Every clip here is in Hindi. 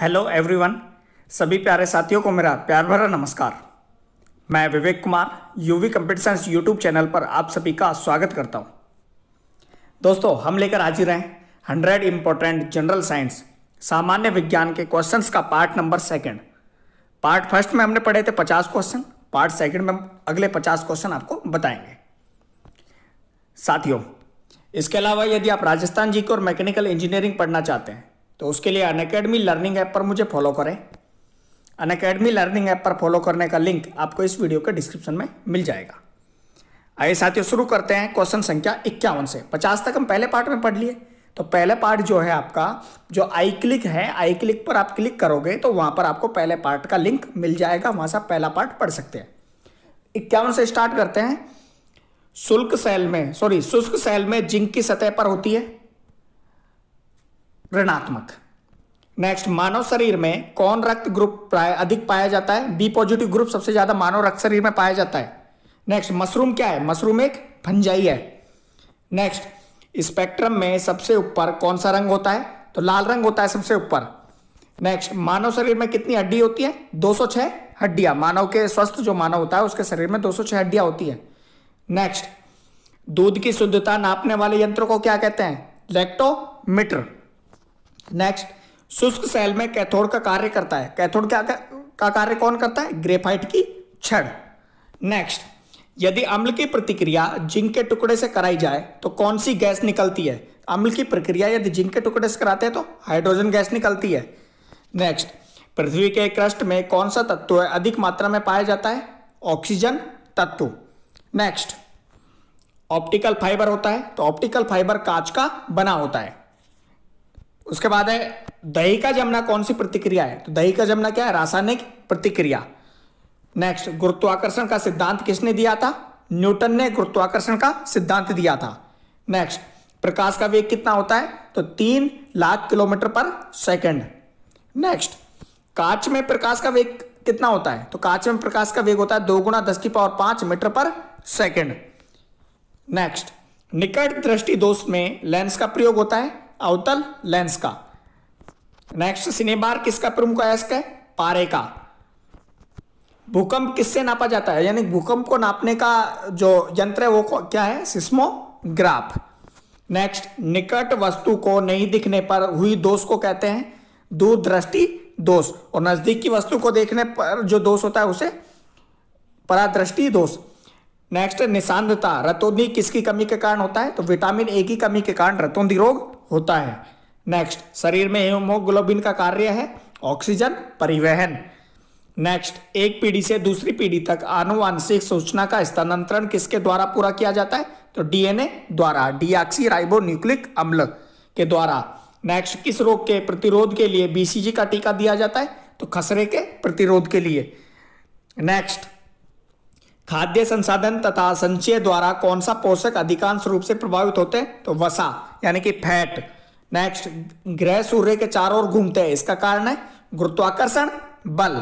हेलो एवरीवन सभी प्यारे साथियों को मेरा प्यार भरा नमस्कार मैं Vivek Kumar UV science YouTube channel पर आप सभी का स्वागत करता हूं दोस्तों हम लेकर हाजिर हैं हंड्रेड इम्पोर्टेंट जनरल साइंस सामान्य विज्ञान के क्वेश्चंस का part number second part first में हमने पढ़े थे पचास क्वेश्चन पार्ट सेकेंड में अगले पचास क्वेश्चन आपको बताएंगे साथियों इसके अलावा यदि आप राजस्थान जी को और मैकेनिकल इंजीनियरिंग पढ़ना चाहते हैं तो उसके लिए अन अकेडमी लर्निंग ऐप पर मुझे फॉलो करें अन अकेडमी लर्निंग ऐप पर फॉलो करने का लिंक आपको इस वीडियो के डिस्क्रिप्शन में मिल जाएगा आइए साथियों शुरू करते हैं क्वेश्चन संख्या इक्यावन से पचास तक हम पहले पार्ट में पढ़ लिए तो पहले पार्ट जो है आपका जो आई क्लिक है आई क्लिक पर आप क्लिक करोगे तो वहां पर आपको पहले पार्ट का लिंक मिल जाएगा वहां से आप पहला पार्ट पढ़ सकते हैं इक्यावन से स्टार्ट करते हैं शुल्क सेल में सॉरी शुष्क सेल में जिंक की सतह पर होती है ऋणात्मक नेक्स्ट मानव शरीर में कौन रक्त ग्रुप प्राय अधिक पाया जाता है बी पॉजिटिव ग्रुप सबसे ज़्यादा मानव रक्त शरीर में पाया जाता है नेक्स्ट मशरूम क्या है मशरूम एक फंजाई है नेक्स्ट स्पेक्ट्रम में सबसे ऊपर कौन सा रंग होता है तो लाल रंग होता है सबसे ऊपर नेक्स्ट मानव शरीर में कितनी हड्डी होती है 206 हड्डियां मानव के स्वस्थ जो मानव होता है उसके शरीर में 206 हड्डियां होती है नेक्स्ट दूध की शुद्धता नापने वाले यंत्र को क्या कहते हैं लेक्टोमीटर नेक्स्ट शुष्क सेल में कैथोड का कार्य करता है कैथोड क्या का, का कार्य कौन करता है ग्रेफाइट की छड़ नेक्स्ट यदि अम्ल की प्रतिक्रिया जिंक के टुकड़े से कराई जाए तो कौन सी गैस निकलती है अम्ल की प्रक्रिया यदि जिंक के टुकड़े से कराते हैं तो हाइड्रोजन गैस निकलती है नेक्स्ट पृथ्वी के क्रस्ट में कौन सा तत्व अधिक मात्रा में पाया जाता है ऑक्सीजन तत्व नेक्स्ट ऑप्टिकल फाइबर होता है तो ऑप्टिकल फाइबर कांच का बना होता है उसके बाद है दही का जमना कौन सी प्रतिक्रिया है तो दही का जमना क्या है रासायनिक प्रतिक्रिया नेक्स्ट गुरुत्वाकर्षण का सिद्धांत किसने दिया था न्यूटन ने गुरुत्वाकर्षण का सिद्धांत दिया था नेक्स्ट प्रकाश का वेग कितना होता है तो तीन लाख किलोमीटर पर सेकेंड नेक्स्ट कांच में प्रकाश का वेग कितना होता है तो कांच में प्रकाश का वेग होता है दो गुणा दस की पावर पांच मीटर पर सेकेंड नेक्स्ट निकट दृष्टि दोष में लेंस का प्रयोग होता है अवतल लेंस का नेक्स्ट सिनेबार किसका प्रमुख अयस्क है पारे का भूकंप किससे नापा जाता है यानी भूकंप को नापने का जो यंत्र है वो क्या है सिस्मोग्राफ नेक्स्ट निकट वस्तु को नहीं दिखने पर हुई दोष को कहते हैं दूरदृष्टि दोष और नज़दीक की वस्तु को देखने पर जो दोष होता है उसे परादृष्टि दोष नेक्स्ट निशांतता रतोंधी किसकी कमी के कारण होता है तो विटामिन ए की कमी के कारण रतोंधी रोग होता है नेक्स्ट शरीर में हेमोग्लोबिन का कार्य है ऑक्सीजन परिवहन नेक्स्ट एक पीढ़ी से दूसरी पीढ़ी तक आनुवांशिक सूचना का स्थानांतरण किसके द्वारा पूरा किया जाता है तो डीएनए द्वारा डीआक्सी राइबो न्यूक्लिक अम्ल के द्वारा नेक्स्ट किस रोग के प्रतिरोध के लिए बीसीजी का टीका दिया जाता है तो खसरे के प्रतिरोध के लिए नेक्स्ट खाद्य संसाधन तथा संचय द्वारा कौन सा पोषक अधिकांश रूप से प्रभावित होते हैं तो वसा यानी कि फैट नेक्स्ट ग्रह सूर्य के चारों ओर घूमते हैं इसका कारण है गुरुत्वाकर्षण बल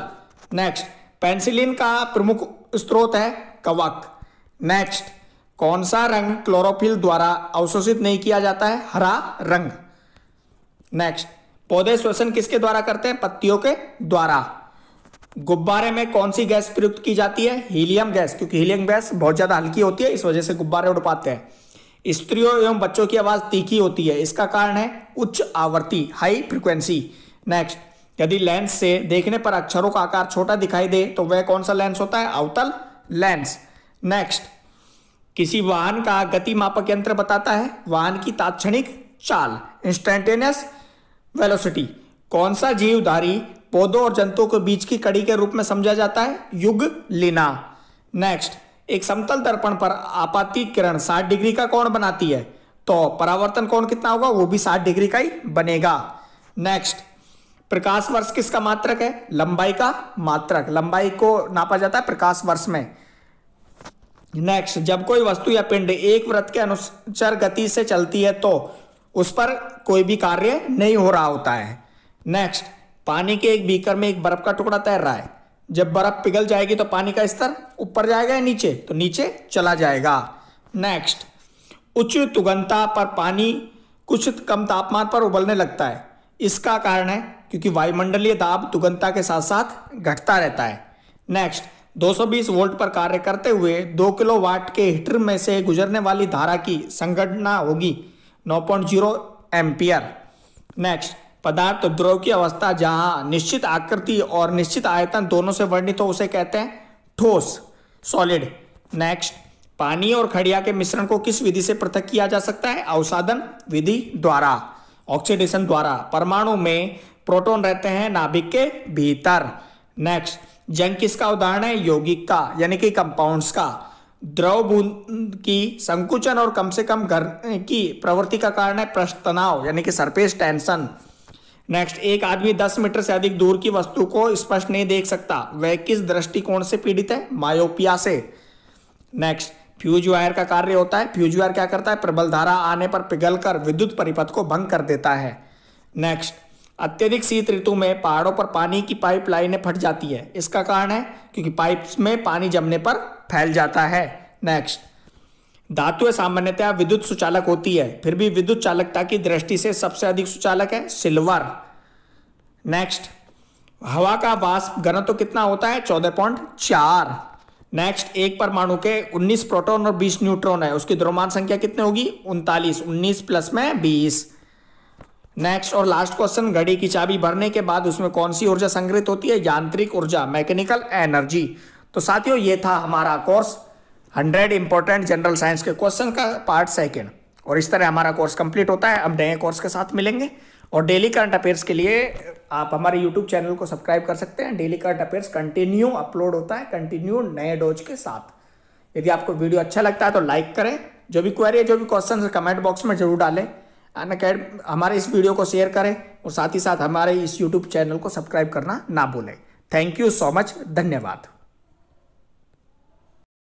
नेक्स्ट पेंसिलिन का प्रमुख स्रोत है कवक नेक्स्ट कौन सा रंग क्लोरोफिल द्वारा अवशोषित नहीं किया जाता है हरा रंग नेक्स्ट पौधे श्वसन किसके द्वारा करते हैं पत्तियों के द्वारा गुब्बारे में कौन सी गैस प्रयुक्त की जाती है हीलियम गैस क्योंकि हीलियम गैस बहुत ज़्यादा हल्की होती है इस वजह से गुब्बारे उड़ पाते हैं स्त्रियों एवं बच्चों की आवाज़ तीखी होती है इसका कारण है उच्च आवर्ती हाई फ्रिक्वेंसी नेक्स्ट यदि लेंस से देखने पर अक्षरों का आकार छोटा दिखाई दे तो वह कौन सा लेंस होता है अवतल लेंस नेक्स्ट किसी वाहन का गति मापक यंत्र बताता है वाहन की तात्क्षणिक चाल इंस्टेंटेनियस वेलोसिटी कौन सा जीवधारी पौधों और जंतुओं को बीच की कड़ी के रूप में समझा जाता है युग लिना नेक्स्ट एक समतल दर्पण पर आपाती किरण 60 डिग्री का कोण बनाती है तो परावर्तन कोण कितना होगा वो भी 60 डिग्री का ही बनेगा नेक्स्ट प्रकाश वर्ष किसका मात्रक है लंबाई का मात्रक लंबाई को नापा जाता है प्रकाश वर्ष में नेक्स्ट जब कोई वस्तु या पिंड एक व्रत के अनुचर गति से चलती है तो उस पर कोई भी कार्य नहीं हो रहा होता है नेक्स्ट पानी के एक बीकर में एक बर्फ का टुकड़ा तैर रहा है जब बर्फ पिघल जाएगी तो पानी का स्तर ऊपर जाएगा या नीचे तो नीचे चला जाएगा नेक्स्ट उच्च तुगंता पर पानी कुछ कम तापमान पर उबलने लगता है इसका कारण है क्योंकि वायुमंडलीय दाब तुगंता के साथ साथ घटता रहता है नेक्स्ट 220 वोल्ट पर कार्य करते हुए 2 किलो वाट के हीटर में से गुजरने वाली धारा की संगठना होगी 9.0 एम्पियर नेक्स्ट पदार्थ तो द्रव की अवस्था जहां निश्चित आकृति और निश्चित आयतन दोनों से वर्णित हो उसे कहते हैं ठोस सॉलिड नेक्स्ट पानी और खड़िया के मिश्रण को किस विधि से पृथक किया जा सकता है अवसादन विधि द्वारा ऑक्सीडेशन द्वारा परमाणु में प्रोटोन रहते हैं नाभिक के भीतर नेक्स्ट जंग किसका उदाहरण है यौगिक का यानी कि कंपाउंड्स का द्रव बूंद की संकुचन और कम से कम घर की प्रवृत्ति का कारण है प्रश्न तनाव यानी कि सरफेस टेंशन नेक्स्ट एक आदमी 10 मीटर से अधिक दूर की वस्तु को स्पष्ट नहीं देख सकता वह किस दृष्टिकोण से पीड़ित है मायोपिया से नेक्स्ट फ्यूज वायर का कार्य होता है फ्यूज वायर क्या करता है प्रबल धारा आने पर पिघलकर विद्युत परिपथ को भंग कर देता है नेक्स्ट अत्यधिक शीत ऋतु में पहाड़ों पर पानी की पाइप लाइने फट जाती है इसका कारण है क्योंकि पाइप में पानी जमने पर फैल जाता है नेक्स्ट धातुएं सामान्यतः विद्युत सुचालक होती है फिर भी विद्युत चालकता की दृष्टि से सबसे अधिक सुचालक है सिल्वर नेक्स्ट हवा का वाष्प तो कितना होता है चौदह पॉइंट चार नेक्स्ट एक परमाणु के 19 प्रोटॉन और 20 न्यूट्रॉन है उसकी द्रव्यमान संख्या कितनी होगी उनतालीस 19 प्लस में 20 नेक्स्ट और लास्ट क्वेश्चन घड़ी की चाबी भरने के बाद उसमें कौन सी ऊर्जा संग्रहित होती है यांत्रिक ऊर्जा मैकेनिकल एनर्जी तो साथियों ये था हमारा course hundred important general science के क्वेश्चन का पार्ट सेकेंड और इस तरह हमारा कोर्स कंप्लीट होता है अब नए कोर्स के साथ मिलेंगे और डेली करंट अफेयर्स के लिए आप हमारे यूट्यूब चैनल को सब्सक्राइब कर सकते हैं daily current affairs continue upload होता है कंटिन्यू नए डोज के साथ यदि आपको वीडियो अच्छा लगता है तो लाइक करें जो भी क्वेरी है जो भी क्वेश्चन है कमेंट बॉक्स में जरूर डालें अनकेड हमारे इस वीडियो को शेयर करें और साथ ही साथ हमारे इस यूट्यूब चैनल को सब्सक्राइब करना ना भूलें थैंक यू सो मच धन्यवाद